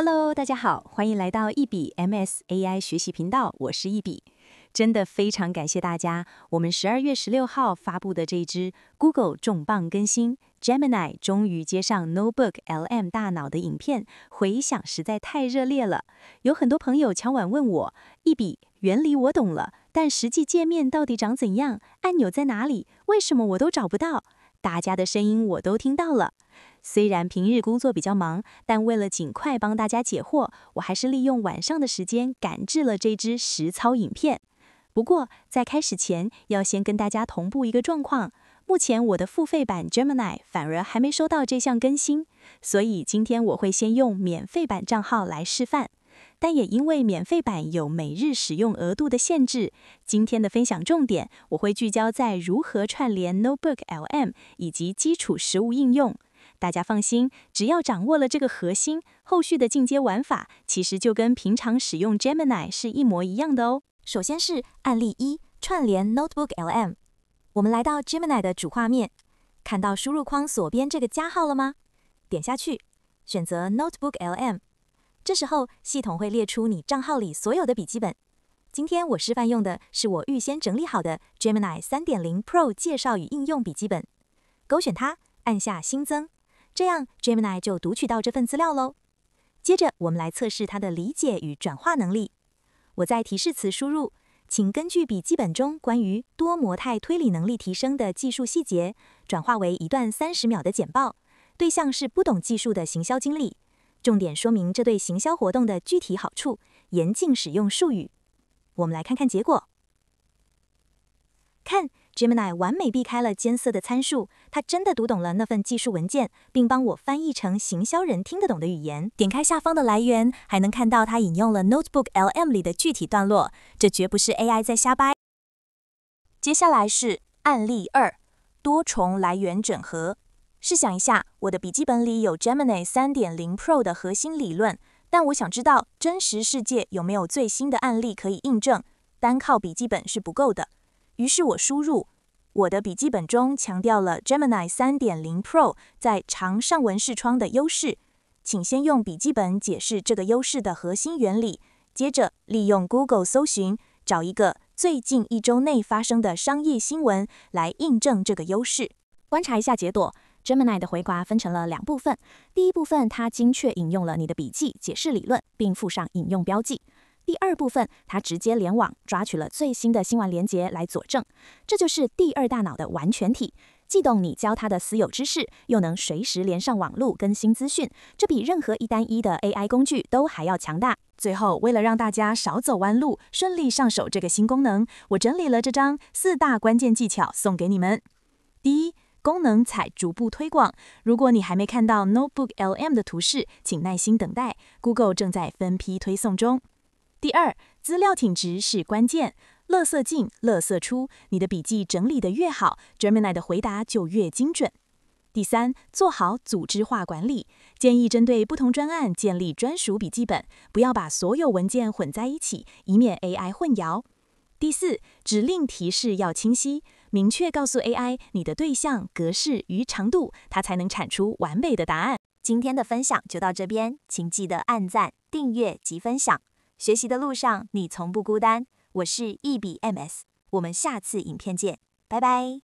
Hello，大家好，欢迎来到一笔 MSAI 学习频道，我是一笔。真的非常感谢大家，我们十二月十六号发布的这支 Google 重磅更新 Gemini 终于接上 n o e b o o k LM 大脑的影片，回响实在太热烈了。有很多朋友抢晚问我一笔原理我懂了，但实际界面到底长怎样，按钮在哪里，为什么我都找不到？大家的声音我都听到了。虽然平日工作比较忙，但为了尽快帮大家解惑，我还是利用晚上的时间赶制了这支实操影片。不过在开始前，要先跟大家同步一个状况：目前我的付费版 Gemini 反而还没收到这项更新，所以今天我会先用免费版账号来示范。但也因为免费版有每日使用额度的限制，今天的分享重点我会聚焦在如何串联 Notebook LM 以及基础实物应用。大家放心，只要掌握了这个核心，后续的进阶玩法其实就跟平常使用 Gemini 是一模一样的哦。首先是案例一，串联 Notebook LM。我们来到 Gemini 的主画面，看到输入框左边这个加号了吗？点下去，选择 Notebook LM。这时候系统会列出你账号里所有的笔记本。今天我示范用的是我预先整理好的《Gemini 3.0 Pro 介绍与应用》笔记本，勾选它，按下新增。这样，Gemini 就读取到这份资料喽。接着，我们来测试它的理解与转化能力。我在提示词输入：“请根据笔记本中关于多模态推理能力提升的技术细节，转化为一段三十秒的简报。对象是不懂技术的行销经理，重点说明这对行销活动的具体好处，严禁使用术语。”我们来看看结果。看。Gemini 完美避开了监测的参数，它真的读懂了那份技术文件，并帮我翻译成行销人听得懂的语言。点开下方的来源，还能看到它引用了 Notebook LM 里的具体段落，这绝不是 AI 在瞎掰。接下来是案例二：多重来源整合。试想一下，我的笔记本里有 Gemini 三点零 Pro 的核心理论，但我想知道真实世界有没有最新的案例可以印证，单靠笔记本是不够的。于是我输入，我的笔记本中强调了 Gemini 三点零 Pro 在长上文视窗的优势，请先用笔记本解释这个优势的核心原理，接着利用 Google 搜寻找一个最近一周内发生的商业新闻来印证这个优势。观察一下结果，Gemini 的回答分成了两部分，第一部分它精确引用了你的笔记解释理论，并附上引用标记。第二部分，它直接联网抓取了最新的新闻链接来佐证，这就是第二大脑的完全体，既懂你教他的私有知识，又能随时连上网络更新资讯，这比任何一单一的 AI 工具都还要强大。最后，为了让大家少走弯路，顺利上手这个新功能，我整理了这张四大关键技巧送给你们。第一，功能采逐步推广，如果你还没看到 Notebook L M 的图示，请耐心等待，Google 正在分批推送中。第二，资料挺直是关键，乐色进，乐色出。你的笔记整理得越好，Gemini 的回答就越精准。第三，做好组织化管理，建议针对不同专案建立专属笔记本，不要把所有文件混在一起，以免 AI 混淆。第四，指令提示要清晰，明确告诉 AI 你的对象、格式与长度，它才能产出完美的答案。今天的分享就到这边，请记得按赞、订阅及分享。学习的路上，你从不孤单。我是一笔 M S，我们下次影片见，拜拜。